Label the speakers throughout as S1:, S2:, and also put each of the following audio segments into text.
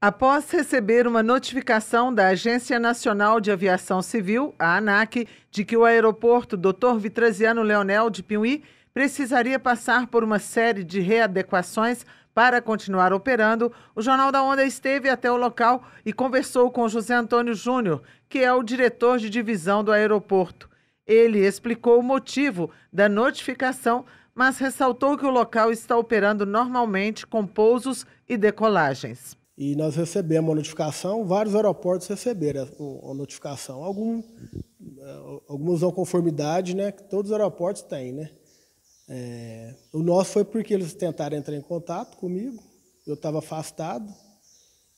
S1: Após receber uma notificação da Agência Nacional de Aviação Civil, a ANAC, de que o aeroporto Dr. Vitraziano Leonel de Piuí precisaria passar por uma série de readequações para continuar operando, o Jornal da Onda esteve até o local e conversou com José Antônio Júnior, que é o diretor de divisão do aeroporto. Ele explicou o motivo da notificação, mas ressaltou que o local está operando normalmente com pousos e decolagens. E
S2: nós recebemos a notificação, vários aeroportos receberam a, notificação. Algum, é, alguns não conformidade, né? Que todos os aeroportos têm, né? É, o nosso foi porque eles tentaram entrar em contato comigo, eu estava afastado,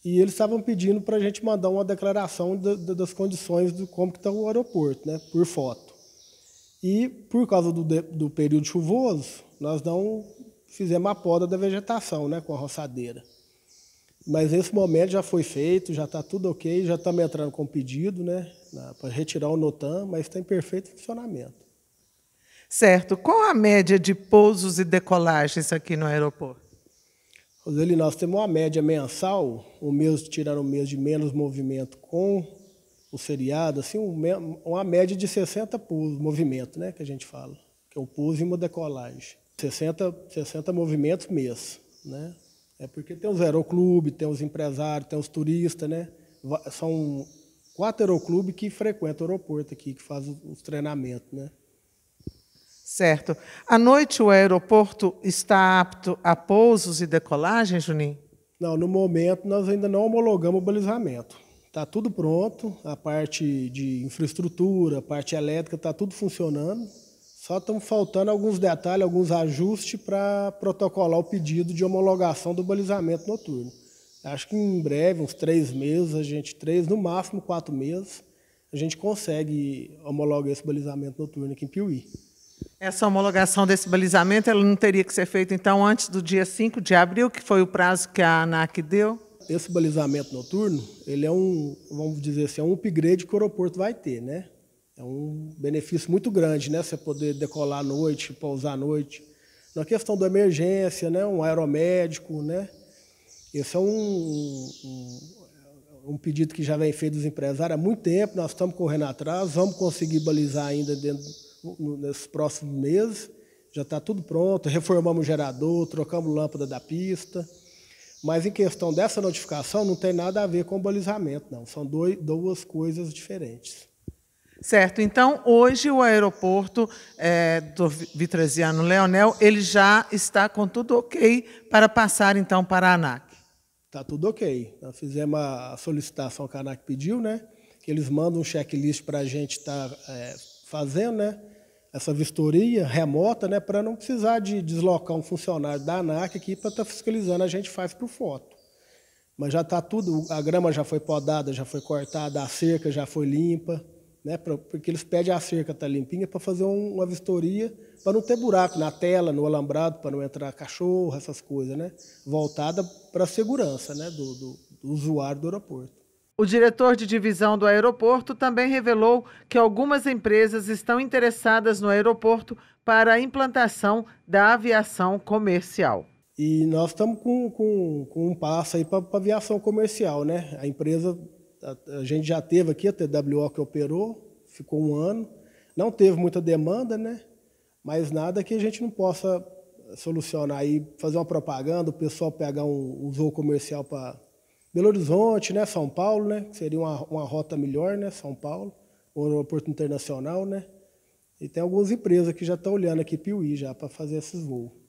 S2: e eles estavam pedindo para a gente mandar uma declaração da, da, das condições de como está o aeroporto, né? Por foto. E por causa do, do período chuvoso, nós não fizemos a poda da vegetação, né? Com a roçadeira. Mas esse momento já foi feito, já está tudo ok, já estamos entrando com pedido, né? Para retirar o NOTAM, mas está em perfeito funcionamento.
S1: Certo. Qual a média de pousos e decolagens aqui no aeroporto? Roseli, nós temos uma média mensal, o
S2: mês tirar o mês de menos movimento com o seriado, assim, uma média de 60 pousos, movimento, né? Que a gente fala. Que é um pouso e uma decolagem. 60, 60 movimentos mês. Né? É porque tem os aeroclubes, tem os empresários, tem os turistas, né? São quatro aeroclubes que frequentam o aeroporto aqui,
S1: que fazem os treinamentos, né? Certo. À noite o aeroporto está apto a pousos e decolagem, Juninho? Não, no momento nós ainda
S2: não homologamos o balizamento. Está tudo pronto, a parte de infraestrutura, a parte elétrica está tudo funcionando. Só estão faltando alguns detalhes, alguns ajustes para protocolar o pedido de homologação do balizamento noturno. Acho que em breve, uns três meses, a gente, três, no máximo quatro meses, a gente consegue homologar esse balizamento noturno aqui em Piuí.
S1: Essa homologação desse balizamento ela não teria que ser feita, então, antes do dia 5 de abril, que foi o prazo que a ANAC deu? Esse
S2: balizamento noturno, ele é um, vamos dizer assim, é um upgrade que o aeroporto vai ter, né? É um benefício muito grande, né? Você poder decolar à noite, pousar à noite. Na questão da emergência, né? Um aeromédico, né? Esse é um, um, um pedido que já vem feito dos empresários há muito tempo. Nós estamos correndo atrás, vamos conseguir balizar ainda dentro, nesses próximos meses. Já está tudo pronto. Reformamos o gerador, trocamos lâmpada da pista. Mas em questão dessa notificação, não
S1: tem nada a ver com o balizamento, não. São dois, duas coisas diferentes. Certo. Então, hoje o aeroporto é, do Vitresiano Leonel ele já está com tudo ok para passar então para a ANAC. Está tudo ok.
S2: Nós fizemos a solicitação que a ANAC pediu, né? Que eles mandam um checklist para a gente estar tá, é, fazendo, né? Essa vistoria remota, né? Para não precisar de deslocar um funcionário da ANAC aqui para estar tá fiscalizando, a gente faz por foto. Mas já está tudo, a grama já foi podada, já foi cortada, a cerca já foi limpa né, porque eles pedem a cerca tá limpinha para fazer uma vistoria, para não ter buraco na tela, no alambrado, para não entrar cachorro, essas coisas, né, voltada para a segurança né, do, do, do usuário do aeroporto.
S1: O diretor de divisão do aeroporto também revelou que algumas empresas estão interessadas no aeroporto para a implantação da aviação comercial.
S2: E nós estamos com, com, com um passo aí para a aviação comercial, né? A empresa a, a gente já teve aqui a TWO que operou, ficou um ano. Não teve muita demanda, né? Mas nada que a gente não possa solucionar e fazer uma propaganda, o pessoal pegar um, um voo comercial para Belo Horizonte, né? São Paulo, né? Seria uma, uma rota melhor, né? São Paulo, ou no aeroporto internacional, né? E tem algumas empresas que já estão olhando aqui Piuí já para fazer esses voos.